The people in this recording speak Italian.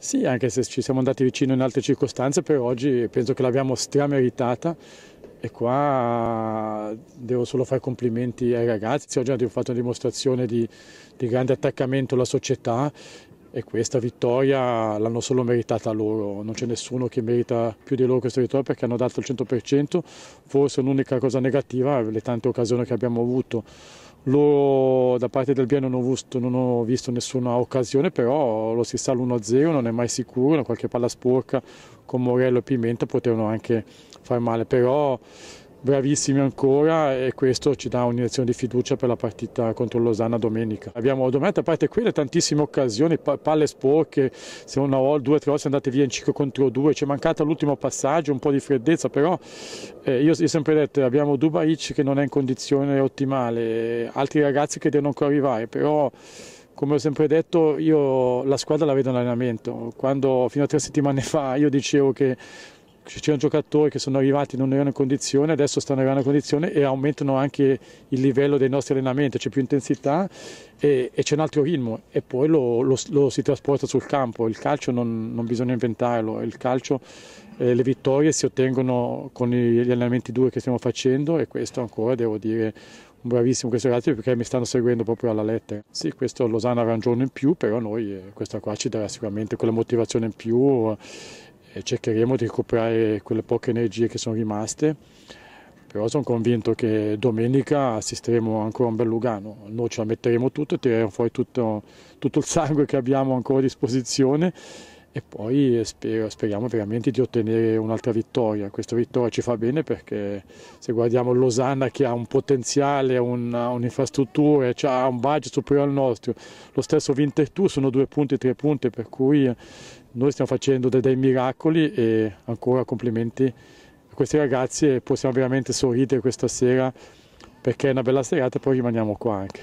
Sì, anche se ci siamo andati vicino in altre circostanze, per oggi penso che l'abbiamo strameritata e qua devo solo fare complimenti ai ragazzi. Oggi hanno fatto una dimostrazione di, di grande attaccamento alla società e questa vittoria l'hanno solo meritata loro, non c'è nessuno che merita più di loro questa vittoria perché hanno dato il 100%, forse un'unica cosa negativa, è le tante occasioni che abbiamo avuto loro da parte del Biennio non, non, ho visto nessuna occasione, però lo si sa l'1-0 non è mai sicuro, una qualche palla sporca con Morello e Pimenta potevano anche far male, però bravissimi ancora e questo ci dà un'iniezione di fiducia per la partita contro Losanna domenica. Abbiamo domenica, a parte quelle, tantissime occasioni, palle sporche, se una o due o tre volte andate via in 5 contro 2, ci è mancata l'ultimo passaggio, un po' di freddezza, però eh, io, io ho sempre detto abbiamo Dubaic che non è in condizione ottimale, altri ragazzi che devono ancora arrivare, però come ho sempre detto, io la squadra la vedo in allenamento. Quando fino a tre settimane fa io dicevo che c'erano giocatori che sono arrivati non erano in condizione, adesso stanno arrivando in condizione e aumentano anche il livello dei nostri allenamenti, c'è più intensità e, e c'è un altro ritmo e poi lo, lo, lo, si trasporta sul campo, il calcio non, non bisogna inventarlo, il calcio eh, le vittorie si ottengono con gli allenamenti duri che stiamo facendo e questo ancora devo dire un bravissimo questo ragazzo perché mi stanno seguendo proprio alla lettera. Sì, questo Lozano avrà un giorno in più, però noi eh, questa qua ci darà sicuramente quella motivazione in più cercheremo di recuperare quelle poche energie che sono rimaste, però sono convinto che domenica assisteremo ancora a un bel Lugano, noi ce la metteremo tutto tireremo fuori tutto, tutto, il sangue che abbiamo ancora a disposizione e poi spero, speriamo veramente di ottenere un'altra vittoria, questa vittoria ci fa bene perché se guardiamo Losanna che ha un potenziale, un'infrastruttura, un cioè ha un budget superiore al nostro, lo stesso 2 sono due punti, tre punti per cui noi stiamo facendo dei, dei miracoli e ancora complimenti a questi ragazzi e possiamo veramente sorridere questa sera perché è una bella serata e poi rimaniamo qua anche.